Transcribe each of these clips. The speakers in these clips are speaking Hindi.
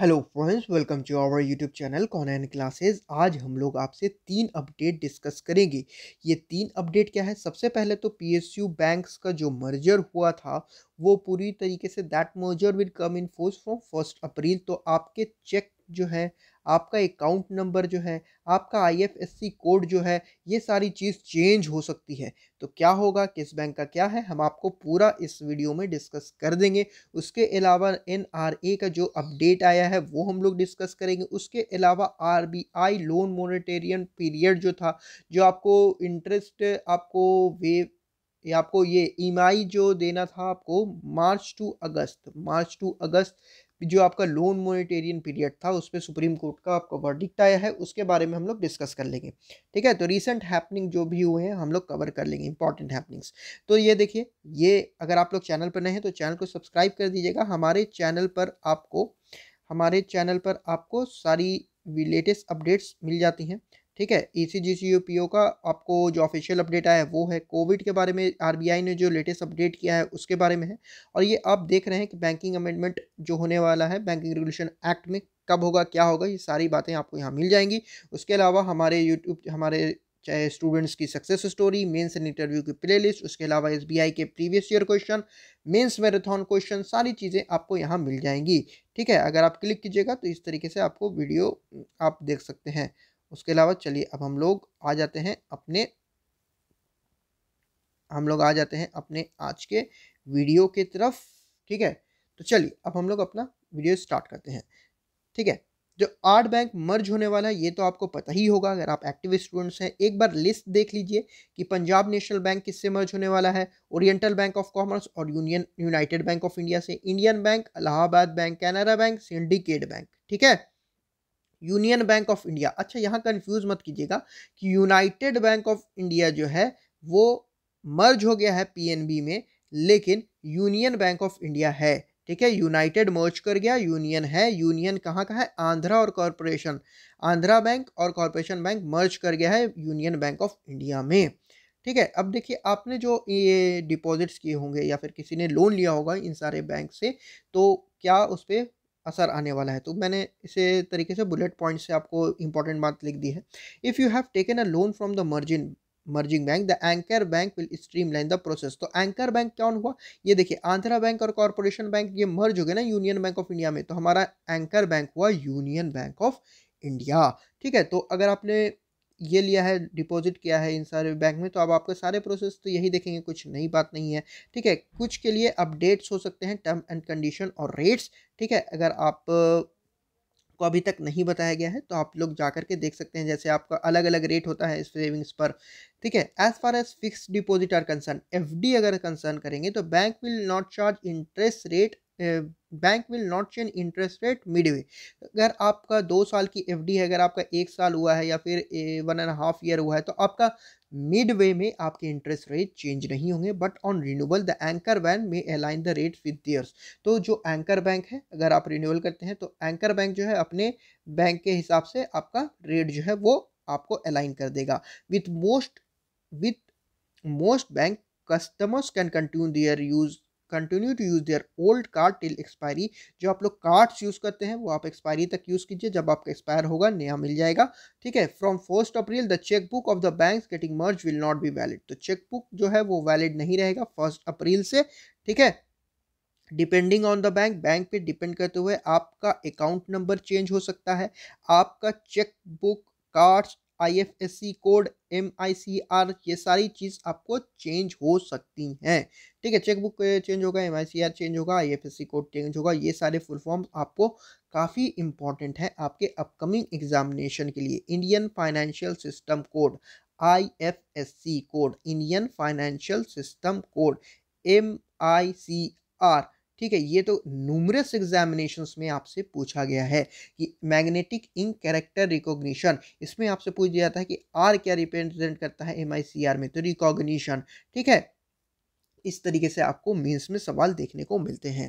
Hello friends welcome to our YouTube channel con and classes आज हम लोग आपसे तीन अपडेट डिस्कस करेंगे ये तीन अपडेट क्या है सबसे पहले तो पीएसयू बैंक्स का जो मर्जर हुआ था वो पूरी तरीके से that merger will come in force from first April तो आपके चेक जो है आपका अकाउंट नंबर जो है आपका आईएफएससी कोड जो है ये सारी चीज़ चेंज हो सकती है तो क्या होगा किस बैंक का क्या है हम आपको पूरा इस वीडियो में डिस्कस कर देंगे उसके अलावा एनआरए का जो अपडेट आया है वो हम लोग डिस्कस करेंगे उसके अलावा आरबीआई लोन मोनिटेरियन पीरियड जो था जो आपको इंटरेस्ट आपको वे ये आपको ये ई e जो देना था आपको मार्च टू अगस्त मार्च टू अगस्त जो आपका लोन मोनिटेरियन पीरियड था उस पर सुप्रीम कोर्ट का आपका वर्डिक्ट आया है उसके बारे में हम लोग डिस्कस कर लेंगे ठीक है तो रिसेंट हैपनिंग जो भी हुए हैं हम लोग कवर कर लेंगे इंपॉर्टेंट हैपनिंग्स तो ये देखिए ये अगर आप लोग चैनल पर नए हैं तो चैनल को सब्सक्राइब कर दीजिएगा हमारे चैनल पर आपको हमारे चैनल पर आपको सारी लेटेस्ट अपडेट्स मिल जाती हैं ठीक है ई सी जी सी यू पी ओ का आपको जो ऑफिशियल अपडेट आया है वो है कोविड के बारे में आर बी आई ने जो लेटेस्ट अपडेट किया है उसके बारे में है और ये आप देख रहे हैं कि बैंकिंग अमेंडमेंट जो होने वाला है बैंकिंग रेगुलेशन एक्ट में कब होगा क्या होगा ये सारी बातें आपको यहाँ मिल जाएंगी उसके अलावा हमारे यूट्यूब हमारे चाहे स्टूडेंट्स की success story mains and interview की प्लेलिस्ट उसके अलावा एसबीआई के previous year question mains marathon question सारी चीज़ें आपको यहाँ मिल जाएंगी ठीक है अगर आप क्लिक कीजिएगा तो इस तरीके से आपको वीडियो आप देख सकते हैं उसके अलावा चलिए अब हम लोग आ जाते हैं अपने हम लोग आ जाते हैं अपने आज के वीडियो के तरफ ठीक है तो चलिए अब हम लोग अपना वीडियो स्टार्ट करते हैं ठीक है जो आठ बैंक मर्ज होने वाला है ये तो आपको पता ही होगा अगर आप एक्टिव स्टूडेंट्स हैं एक बार लिस्ट देख लीजिए कि पंजाब नेशनल बैंक किससे मर्ज होने वाला है ओरिएंटल बैंक ऑफ कॉमर्स और Union United Bank of India से Indian Bank Allahabad Bank Canara Bank Syndicate Bank ठीक है यूनियन बैंक ऑफ इंडिया अच्छा यहाँ कन्फ्यूज़ मत कीजिएगा कि यूनाइटेड बैंक ऑफ इंडिया जो है वो मर्ज हो गया है पीएनबी में लेकिन यूनियन बैंक ऑफ इंडिया है ठीक है यूनाइटेड मर्ज कर गया यूनियन है यूनियन कहाँ का है आंध्रा और कॉरपोरेशन आंध्रा बैंक और कॉरपोरेशन बैंक मर्ज कर गया है यूनियन बैंक ऑफ इंडिया में ठीक है अब देखिए आपने जो ये डिपॉजिट्स किए होंगे या फिर किसी ने लोन लिया होगा इन सारे बैंक से तो क्या उस पर असर आने वाला है तो मैंने इसे तरीके से बुलेट पॉइंट से आपको इंपॉर्टेंट बात लिख दी है if you have taken a loan from the margin merging bank the anchor bank will streamline the process तो एंकर बैंक कौन हुआ ये देखिए आंध्रा बैंक और कॉरपोरेशन बैंक ये मर्ज हो गए ना यूनियन बैंक ऑफ इंडिया में तो हमारा एंकर बैंक हुआ यूनियन बैंक ऑफ इंडिया ठीक है तो अगर आपने ये लिया है डिपॉजिट किया है इन सारे बैंक में तो अब आपके सारे प्रोसेस तो यही देखेंगे कुछ नई बात नहीं है ठीक है कुछ के लिए अपडेट्स हो सकते हैं टर्म एंड कंडीशन और रेट्स ठीक है अगर आप को अभी तक नहीं बताया गया है तो आप लोग जा करके देख सकते हैं जैसे आपका अलग अलग रेट होता है सेविंग्स पर ठीक है as far as fix deposit are concern F अगर कंसर्न करेंगे तो bank will not charge interest rate bank will not change interest rate midway अगर आपका दो साल की एफ है अगर आपका एक साल हुआ है या फिर वन एंड हाफ ईयर हुआ है तो आपका मिड वे में आपके इंटरेस्ट रेट चेंज नहीं होंगे but on renewal the anchor bank में align the rate with theirs तो जो एंकर बैंक है अगर आप रिन्यूअल करते हैं तो एंकर बैंक जो है अपने बैंक के हिसाब से आपका रेट जो है वो आपको अलाइन कर देगा with most with most bank customers can continue their use continue to use their old card till expiry जो आप लोग कार्ड्स यूज़ करते हैं वो आप एक्सपायरी तक यूज़ कीजिए जब आपका एक्सपायर होगा नया मिल जाएगा ठीक है from first April the cheque book of the bank getting merge will not be valid तो चेक बुक जो है वो वैलिड नहीं रहेगा फर्स्ट अप्रैल से ठीक है depending on the bank bank पे डिपेंड करते हुए आपका अकाउंट नंबर चेंज हो सकता है आपका cheque book cards IFSC code MICR ये सारी चीज़ आपको चेंज हो सकती हैं ठीक है चेकबुक चेंज होगा एमआईसीआर चेंज होगा आईएफएससी कोड चेंज होगा ये सारे फुल फॉर्म आपको काफ़ी इंपॉर्टेंट है आपके अपकमिंग एग्जामिनेशन के लिए Indian financial system code IFSC code Indian financial system code are ठीक है ये तो नूमरस एग्जामिनेशन में आपसे पूछा गया है कि मैग्नेटिक इंक कैरेक्टर रिकॉग्निशन इसमें आपसे पूछ दिया जाता है कि आर क्या रिप्रेजेंट करता है एम में तो रिकॉग्निशन ठीक है इस तरीके से आपको मीन्स में सवाल देखने को मिलते हैं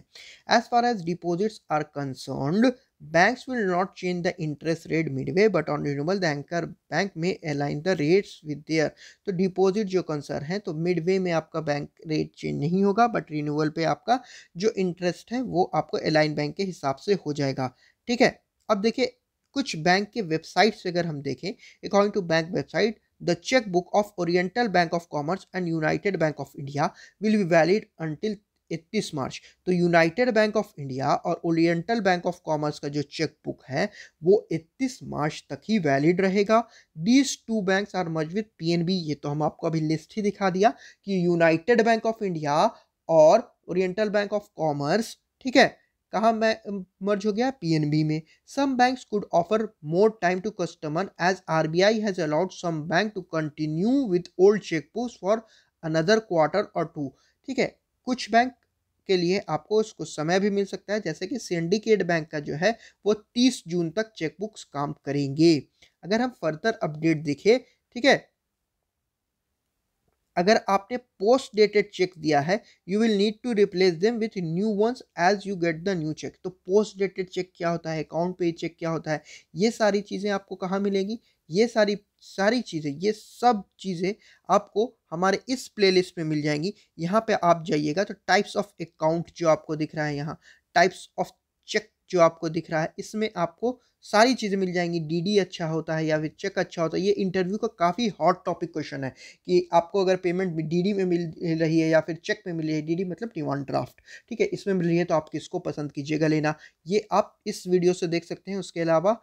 as far as deposits are concern Banks will not change the interest rate midway, but on renewal, the anchor bank may align the rates with their. तो deposit जो concern है तो midway में आपका bank rate change नहीं होगा but renewal पे आपका जो interest है वो आपको align bank के हिसाब से हो जाएगा ठीक है अब देखिए कुछ bank के websites अगर हम देखें according to bank website the checkbook of Oriental Bank of Commerce and United Bank of India will be valid until इकतीस मार्च तो यूनाइटेड बैंक ऑफ इंडिया और ओरिएंटल बैंक ऑफ कॉमर्स का जो चेक बुक है वो इकतीस मार्च तक ही वैलिड रहेगा these two banks are merged with P ये तो हम आपको अभी लिस्ट ही दिखा दिया कि यूनाइटेड बैंक ऑफ इंडिया और ओरिएंटल बैंक ऑफ कॉमर्स ठीक है कहाँ मैं मर्ज हो गया पीएनबी में some banks could offer more time to customer as RBI has allowed some bank to continue with old cheque post for another quarter और टू ठीक है कुछ बैंक के लिए आपको उसको समय भी मिल सकता है जैसे कि सिंडिकेट बैंक का जो है वो तीस जून तक चेकबुक्स काम करेंगे अगर हम फर्दर अपडेट देखें ठीक है अगर आपने पोस्ट डेटेड चेक दिया है you will need to replace them with new ones as you get the new cheque तो पोस्ट डेटेड चेक क्या होता है अकाउंट पे चेक क्या होता है ये सारी चीज़ें आपको कहाँ मिलेंगी ये सारी सारी चीज़ें ये सब चीज़ें आपको हमारे इस प्लेलिस्ट में मिल जाएंगी यहाँ पे आप जाइएगा तो टाइप्स ऑफ अकाउंट जो आपको दिख रहा है यहाँ टाइप्स ऑफ जो आपको दिख रहा है इसमें आपको सारी चीज़ें मिल जाएंगी डीडी अच्छा होता है या फिर चेक अच्छा होता है ये इंटरव्यू का काफ़ी हॉट टॉपिक क्वेश्चन है कि आपको अगर पेमेंट डीडी में मिल रही है या फिर चेक में मिल रही है डीडी मतलब डिमांड ड्राफ्ट ठीक है इसमें मिल रही है तो आप किसको पसंद कीजिएगा लेना ये आप इस वीडियो से देख सकते हैं उसके अलावा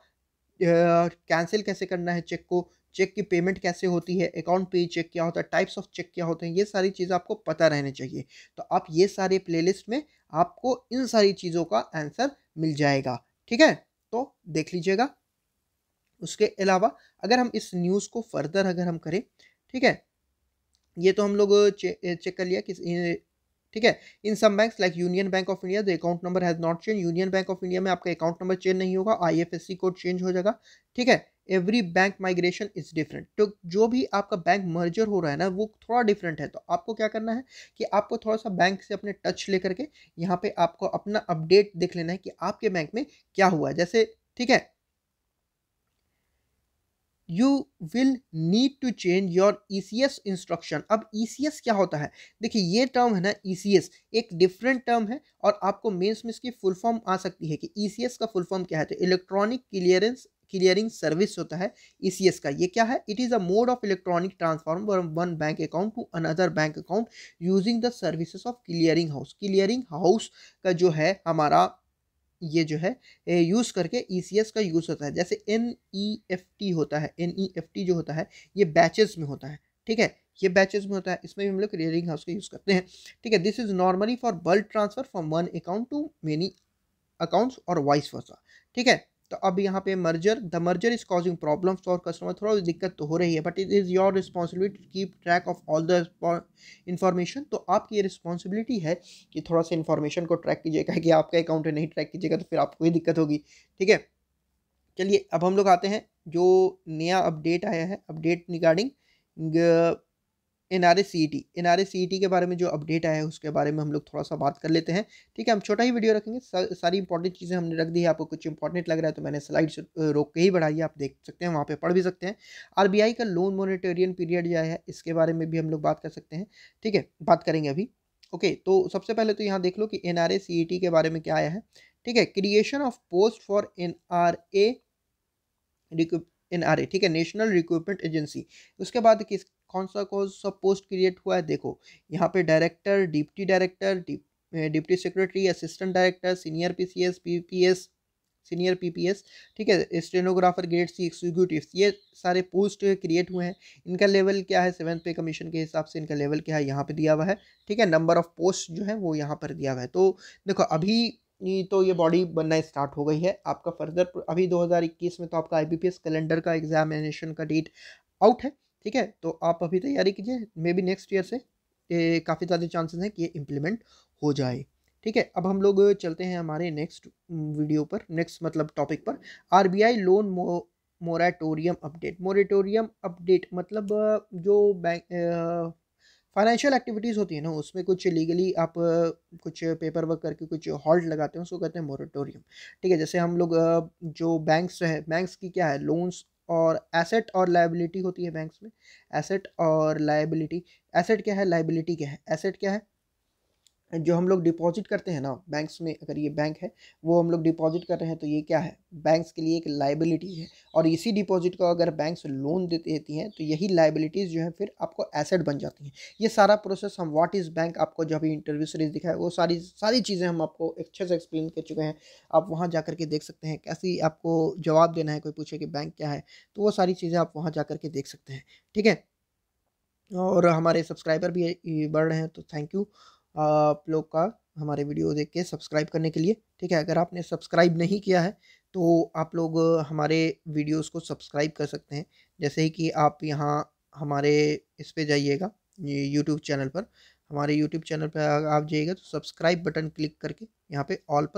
कैंसिल कैसे करना है चेक को चेक की पेमेंट कैसे होती है अकाउंट पे चेक क्या होता है टाइप्स ऑफ चेक क्या होते हैं ये सारी चीज़ आपको पता रहने चाहिए तो आप ये सारे प्लेलिस्ट में आपको इन सारी चीज़ों का आंसर मिल जाएगा ठीक है तो देख लीजिएगा उसके अलावा अगर हम इस न्यूज़ को फर्दर अगर हम करें ठीक है ये तो हम लोग चे, चेक कर लिया कि ठीक है in some banks like Union Bank of India the account number has not change Union Bank of India में आपका अकाउंट नंबर चेंज नहीं होगा आईएफएससी कोड चेंज हो जाएगा ठीक है every bank migration is different तो जो भी आपका बैंक मर्जर हो रहा है ना वो थोड़ा डिफरेंट है तो आपको क्या करना है कि आपको थोड़ा सा बैंक से अपने टच लेकर के यहाँ पे आपको अपना अपडेट देख लेना है कि आपके बैंक में क्या हुआ जैसे ठीक है you will need to change your E C S instruction अब ई सी एस क्या होता है देखिए ये टर्म है ना ई सी एस एक डिफरेंट टर्म है और आपको मेन्स में इसकी फुल फॉर्म आ सकती है कि ई सी एस का फुल फॉर्म क्या है तो इलेक्ट्रॉनिक क्लियरेंस क्लियरिंग सर्विस होता है ई e का ये क्या है it is a mode of electronic transform from one bank account to another bank account using the services of clearing house clearing house का जो है हमारा ये जो है यूज़ करके ई e का यूज़ होता है जैसे एन ई एफ टी होता है एन ई एफ टी जो होता है ये बैचेस में होता है ठीक है ये बैचेस में होता है इसमें भी हम लोग क्लियरिंग हाउस का यूज़ करते हैं ठीक है this is normally for bulk transfer from one account to many accounts और वाइस वर्सा ठीक है तो अब यहाँ पे merger the merger is causing problems for customer थोड़ा दिक्कत तो हो रही है but it is your responsibility to keep track of all the information तो आपकी ये रिस्पॉन्सिबिलिटी है कि थोड़ा सा इन्फॉर्मेशन को ट्रैक कीजिएगा कि आपका अकाउंट नहीं ट्रैक कीजिएगा तो फिर आपको ही दिक्कत होगी ठीक है चलिए अब हम लोग आते हैं जो नया अपडेट आया है update regarding N R N R के बारे में जो अपडेट आया है उसके बारे में हम लोग थोड़ा सा बात कर लेते हैं ठीक है हम छोटा ही वीडियो रखेंगे सा, सारी इंपॉर्टेंट चीज़ें हमने रख दी है आपको कुछ इंपॉर्टेंट लग रहा है तो मैंने स्लाइड्स रोक के ही बढ़ाई है आप देख सकते हैं वहाँ पे पढ़ भी सकते हैं आरबीआई का लोन मोनिटोरियन पीरियड जो है इसके बारे में भी हम लोग बात कर सकते हैं ठीक है बात करेंगे अभी ओके तो सबसे पहले तो यहाँ देख लो कि एन आर e के बारे में क्या आया है ठीक है creation of post for N R N R A ठीक है नेशनल रिक्रूटमेंट एजेंसी उसके बाद किस कौन सा कौन सा पोस्ट क्रिएट हुआ है देखो यहाँ पे director deputy director deputy secretary assistant director senior PCS PPS senior PPS ठीक है स्टेनोग्राफर ग्रेड सी एक्सिक्यूटिव ये सारे पोस्ट क्रिएट हुए हैं इनका लेवल क्या है सेवन पे कमीशन के हिसाब से इनका लेवल क्या है यहाँ पर दिया हुआ है ठीक है नंबर ऑफ पोस्ट जो है वो यहाँ पर दिया हुआ है तो देखो अभी तो ये बॉडी बनना स्टार्ट हो गई है आपका फर्दर अभी 2021 में तो आपका आईबीपीएस कैलेंडर का एग्जामिनेशन का डेट आउट है ठीक है तो आप अभी तैयारी कीजिए मे बी नेक्स्ट ईयर से काफ़ी ज़्यादा चांसेस हैं कि ये इम्प्लीमेंट हो जाए ठीक है अब हम लोग चलते हैं हमारे नेक्स्ट वीडियो mm, पर नेक्स्ट मतलब टॉपिक पर आर लोन मो मोराटोरियम अपडेट मोरेटोरियम अपडेट मतलब uh, जो बैंक फाइनेंशियल एक्टिविटीज़ होती है ना उसमें कुछ लीगली आप uh, कुछ पेपर वर्क करके कुछ हॉल्ट लगाते हैं उसको कहते हैं मोरेटोरियम ठीक है जैसे हम लोग uh, जो बैंक्स हैं बैंक्स की क्या है लोन्स और एसेट और लाइबिलिटी होती है बैंक्स में एसेट और लाइबिलिटी एसेट क्या है लाइबिलिटी क्या है एसेट क्या है जो हम लोग डिपॉजिट करते हैं ना बैंक्स में अगर ये बैंक है वो हम लोग डिपॉजिट कर रहे हैं तो ये क्या है बैंक्स के लिए एक लाइबिलिटी है और इसी डिपॉजिट को अगर बैंक्स लोन दे देती हैं तो यही लाइबिलिटीज़ जो है फिर आपको एसेट बन जाती हैं ये सारा प्रोसेस हम व्हाट इज़ बैंक आपको जो अभी इंटरव्यू सीरीज दिखाए वो सारी सारी चीज़ें हम आपको अच्छे से एक्सप्लेन कर चुके हैं आप वहाँ जा के देख सकते हैं कैसी आपको जवाब देना है कोई पूछे कि बैंक क्या है तो वो सारी चीज़ें आप वहाँ जा के देख सकते हैं ठीक है और हमारे सब्सक्राइबर भी बढ़ रहे हैं तो थैंक यू आप लोग का हमारे वीडियो देख के सब्सक्राइब करने के लिए ठीक है अगर आपने सब्सक्राइब नहीं किया है तो आप लोग हमारे वीडियोस को सब्सक्राइब कर सकते हैं जैसे ही कि आप यहाँ हमारे इस पर जाइएगा यूट्यूब चैनल पर हमारे यूट्यूब चैनल पर आप जाइएगा तो सब्सक्राइब बटन क्लिक करके यहाँ पे ऑल पर